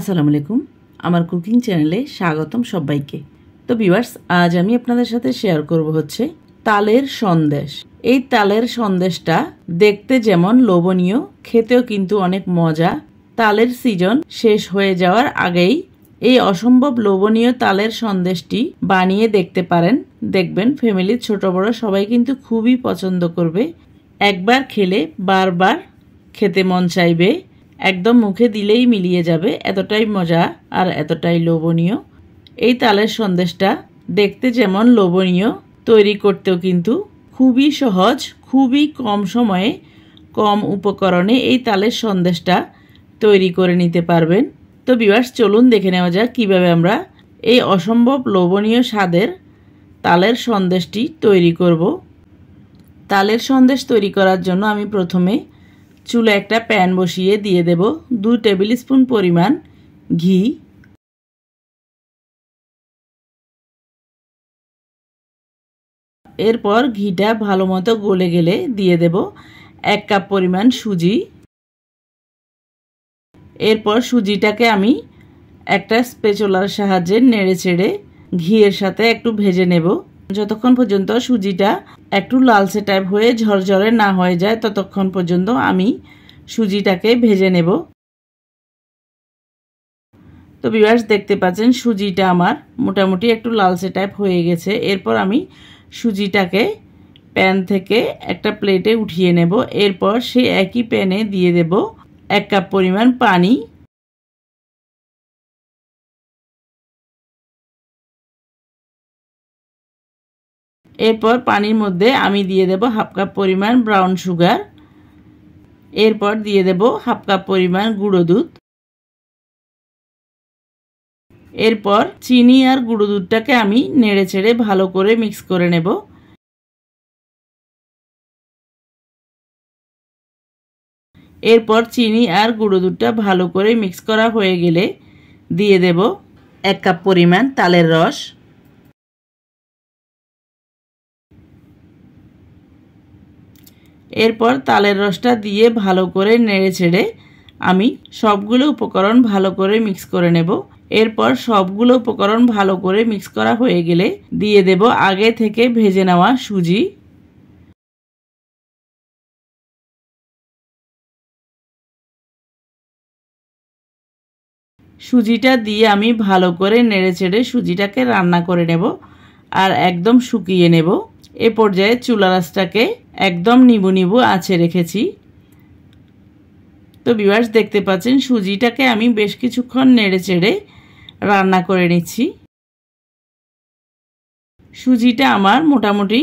আসসালামু আলাইকুম আমার কুকিং চ্যানেলে স্বাগতম সবাইকে তো ভিউয়ার্স আজ আমি আপনাদের সাথে শেয়ার করব হচ্ছে তালের সন্দেশ এই তালের সন্দেশটা দেখতে যেমন লোভনীয় খেতেও কিন্তু অনেক মজা তালের সিজন শেষ হয়ে যাওয়ার আগেই এই অসম্ভব লোভনীয় তালের সন্দেশটি বানিয়ে দেখতে পারেন দেখবেন ফ্যামিলির ছোট বড় সবাই কিন্তু খুবই পছন্দ করবে একবার খেলে বারবার খেতে মন চাইবে একদম মুখে দিলেই মিলিয়ে যাবে এতটাই মজা আর এতটাই লোভনীয় এই তালের সন্দেশটা দেখতে যেমন লোভনীয় তৈরি করতেও কিন্তু খুবই সহজ খুবই কম সময়ে কম উপকরণে এই তালের সন্দেশটা তৈরি করে নিতে পারবেন তো বিবাস চলুন দেখে নেওয়া যাক কীভাবে আমরা এই অসম্ভব লোভনীয় স্বাদের তালের সন্দেশটি তৈরি করব তালের সন্দেশ তৈরি করার জন্য আমি প্রথমে চুলে একটা প্যান বসিয়ে দিয়ে দেব দুই টেবিল স্পুন পরিমাণ ঘি এরপর ঘিটা ভালো মতো গলে গেলে দিয়ে দেব এক কাপ পরিমাণ সুজি এরপর সুজিটাকে আমি একটা স্পেচলার সাহায্যে নেড়ে চেড়ে ঘিয়ের সাথে একটু ভেজে নেব যতক্ষণ পর্যন্ত সুজিটা একটু লালচে টাইপ হয়ে ঝরঝরে না হয়ে যায় ততক্ষণ পর্যন্ত আমি সুজিটাকে ভেজে নেব তো বিবাস দেখতে পাচ্ছেন সুজিটা আমার মোটামুটি একটু লালচে টাইপ হয়ে গেছে এরপর আমি সুজিটাকে প্যান থেকে একটা প্লেটে উঠিয়ে নেব এরপর সে একই প্যানে দিয়ে দেব এক কাপ পরিমাণ পানি এরপর পানির মধ্যে আমি দিয়ে দেব হাফ কাপ পরিমাণ ব্রাউন সুগার এরপর দিয়ে দেব হাফ কাপ পরিমাণ গুঁড়ো দুধ এরপর চিনি আর গুঁড়ো দুধটাকে আমি নেড়ে ছেড়ে ভালো করে মিক্স করে নেব এরপর চিনি আর গুঁড়ো দুধটা ভালো করে মিক্স করা হয়ে গেলে দিয়ে দেব এক কাপ পরিমাণ তালের রস এরপর তালের রসটা দিয়ে ভালো করে নেড়ে ছেড়ে আমি সবগুলো উপকরণ ভালো করে মিক্স করে নেব এরপর সবগুলো উপকরণ ভালো করে মিক্স করা হয়ে গেলে দিয়ে দেব আগে থেকে ভেজে নেওয়া সুজি সুজিটা দিয়ে আমি ভালো করে নেড়ে চেড়ে সুজিটাকে রান্না করে নেব আর একদম শুকিয়ে নেব এ পর্যায়ে চুলা রাসটাকে একদম নিবু নিবু আছে রেখেছি তো বিবাস দেখতে পাচ্ছেন সুজিটাকে আমি বেশ কিছুক্ষণ নেড়ে চেড়ে রান্না করে নিচ্ছি সুজিটা আমার মোটামুটি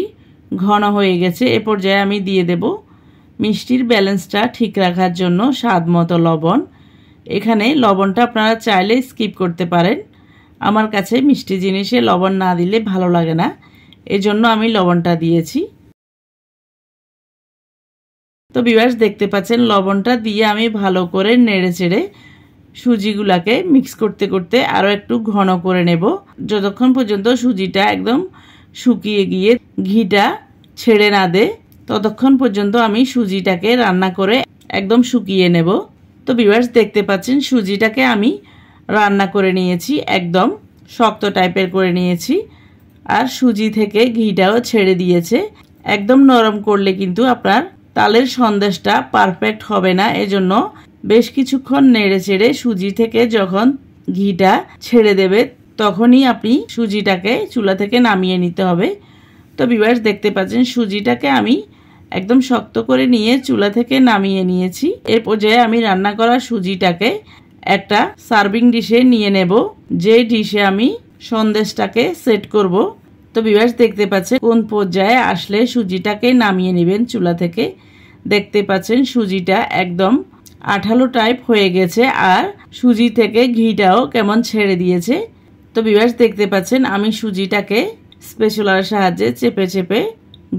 ঘন হয়ে গেছে এ পর্যায়ে আমি দিয়ে দেব মিষ্টির ব্যালেন্সটা ঠিক রাখার জন্য স্বাদ মতো লবণ এখানে লবণটা আপনারা চাইলে স্কিপ করতে পারেন আমার কাছে মিষ্টি জিনিসে লবণ না দিলে ভালো লাগে না এজন্য আমি লবণটা দিয়েছি তো বিবাস দেখতে পাচ্ছেন লবণটা দিয়ে আমি ভালো করে নেড়ে চেড়ে সুজিগুলাকে মিক্স করতে করতে আরও একটু ঘন করে নেব যতক্ষণ পর্যন্ত সুজিটা একদম শুকিয়ে গিয়ে ঘিটা ছেড়ে না দে ততক্ষণ পর্যন্ত আমি সুজিটাকে রান্না করে একদম শুকিয়ে নেব তো বিবাস দেখতে পাচ্ছেন সুজিটাকে আমি রান্না করে নিয়েছি একদম শক্ত টাইপের করে নিয়েছি আর সুজি থেকে ঘিটাও ছেড়ে দিয়েছে একদম নরম করলে কিন্তু আপনার তালের সন্দেশটা পারফেক্ট হবে না এজন্য বেশ কিছুক্ষণ নেড়ে চেড়ে সুজি থেকে যখন ঘিটা ছেড়ে দেবে তখনই আপনি সুজিটাকে চুলা থেকে নামিয়ে নিতে হবে তো বিবাস দেখতে পাচ্ছেন সুজিটাকে আমি একদম শক্ত করে নিয়ে চুলা থেকে নামিয়ে নিয়েছি এর পর্যায়ে আমি রান্না করা সুজিটাকে একটা সার্ভিং ডিশে নিয়ে নেব যে ডিশে আমি সন্দেশটাকে সেট করব তো বিবাস দেখতে পাচ্ছেন কোন পর্যায়ে আসলে সুজিটাকে নামিয়ে নেবেন চুলা থেকে দেখতে পাচ্ছেন সুজিটা একদম আঠালো টাইপ হয়ে গেছে আর সুজি থেকে ঘিটাও কেমন ছেড়ে দিয়েছে তো বিবাস দেখতে পাচ্ছেন আমি সুজিটাকে স্পেশালার সাহায্যে চেপে চেপে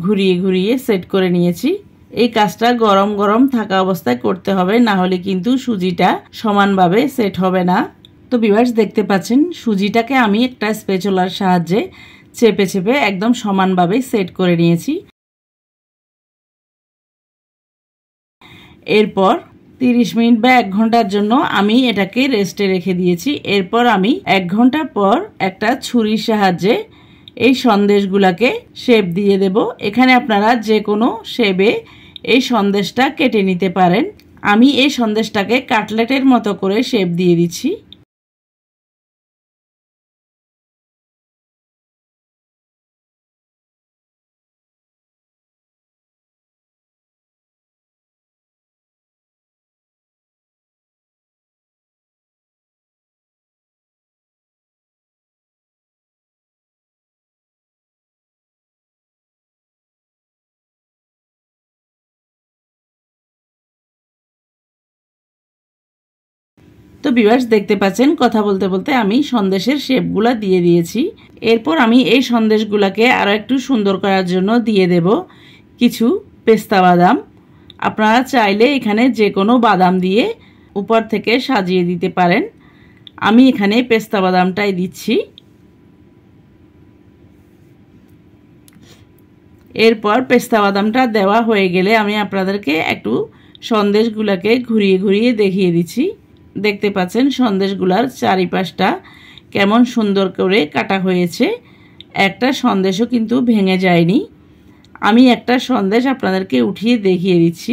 ঘুরিয়ে ঘুরিয়ে সেট করে নিয়েছি এই কাজটা গরম গরম থাকা অবস্থায় করতে হবে না হলে কিন্তু সুজিটা সমানভাবে সেট হবে না তো বিবাস দেখতে পাচ্ছেন সুজিটাকে আমি একটা স্পেচুলার সাহায্যে চেপে চেপে একদম সমানভাবে সেট করে নিয়েছি এরপর তিরিশ মিনিট বা এক ঘন্টার জন্য আমি এটাকে রেস্টে রেখে দিয়েছি এরপর আমি এক ঘন্টা পর একটা ছুরির সাহায্যে এই সন্দেশগুলাকে শেপ দিয়ে দেব এখানে আপনারা যে কোনো শেপে এই সন্দেশটা কেটে নিতে পারেন আমি এই সন্দেশটাকে কাটলেটের মতো করে শেপ দিয়ে দিচ্ছি তো বিবাস দেখতে পাচ্ছেন কথা বলতে বলতে আমি সন্দেশের শেপগুলা দিয়ে দিয়েছি এরপর আমি এই সন্দেশগুলাকে আরও একটু সুন্দর করার জন্য দিয়ে দেব কিছু পেস্তা বাদাম আপনারা চাইলে এখানে যে কোনো বাদাম দিয়ে উপর থেকে সাজিয়ে দিতে পারেন আমি এখানে পেস্তা বাদামটাই দিচ্ছি এরপর পেস্তা বাদামটা দেওয়া হয়ে গেলে আমি আপনাদেরকে একটু সন্দেশগুলোকে ঘুরিয়ে ঘুরিয়ে দেখিয়ে দিচ্ছি দেখতে পাচ্ছেন সন্দেশগুলার চারিপাশটা কেমন সুন্দর করে কাটা হয়েছে একটা সন্দেশও কিন্তু ভেঙে যায়নি আমি একটা সন্দেশ আপনাদেরকে উঠিয়ে দেখিয়ে দিচ্ছি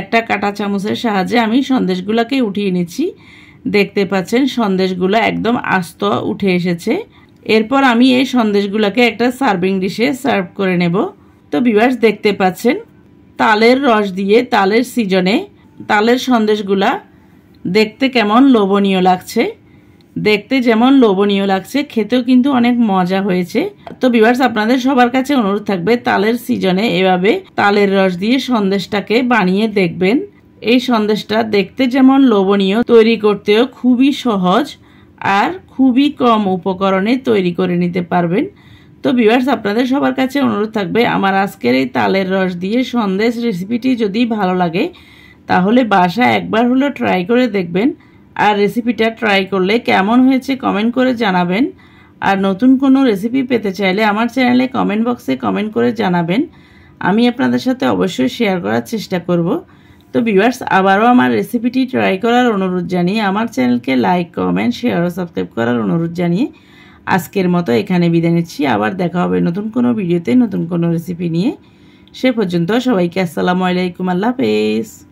একটা কাটা চামচের সাহায্যে আমি সন্দেশগুলোকে উঠিয়ে নিচ্ছি দেখতে পাচ্ছেন সন্দেশগুলো একদম আস্ত উঠে এসেছে এরপর আমি এই সন্দেশগুলোকে একটা সার্ভিং ডিশে সার্ভ করে নেব তো বিভার্স দেখতে পাচ্ছেন তালের রস দিয়ে তালের সিজনে তালের সন্দেশগুলা দেখতে কেমন লোভনীয় লাগছে দেখতে যেমন লোভনীয় লাগছে খেতেও কিন্তু অনেক মজা হয়েছে তো বিভার্স আপনাদের সবার কাছে অনুরোধ থাকবে তালের সিজনে এভাবে তালের রস দিয়ে সন্দেশটাকে বানিয়ে দেখবেন এই সন্দেশটা দেখতে যেমন লোভনীয় তৈরি করতেও খুবই সহজ আর খুবই কম উপকরণে তৈরি করে নিতে পারবেন তো বিভার্স আপনাদের সবার কাছে অনুরোধ থাকবে আমার আজকের এই তালের রস দিয়ে সন্দেশ রেসিপিটি যদি ভালো লাগে তাহলে বাসা একবার হলেও ট্রাই করে দেখবেন আর রেসিপিটা ট্রাই করলে কেমন হয়েছে কমেন্ট করে জানাবেন আর নতুন কোনো রেসিপি পেতে চাইলে আমার চ্যানেলে কমেন্ট বক্সে কমেন্ট করে জানাবেন আমি আপনাদের সাথে অবশ্যই শেয়ার করার চেষ্টা করব তো ভিউয়ার্স আবারও আমার রেসিপিটি ট্রাই করার অনুরোধ জানিয়ে আমার চ্যানেলকে লাইক কমেন্ট শেয়ার ও সাবস্ক্রাইব করার অনুরোধ জানিয়ে আজকের মতো এখানে বিদায় নিচ্ছি আবার দেখা হবে নতুন কোনো ভিডিওতে নতুন কোনো রেসিপি নিয়ে সে পর্যন্ত সবাইকে আসসালামু আলাইকুম আল্লাহ হাফেজ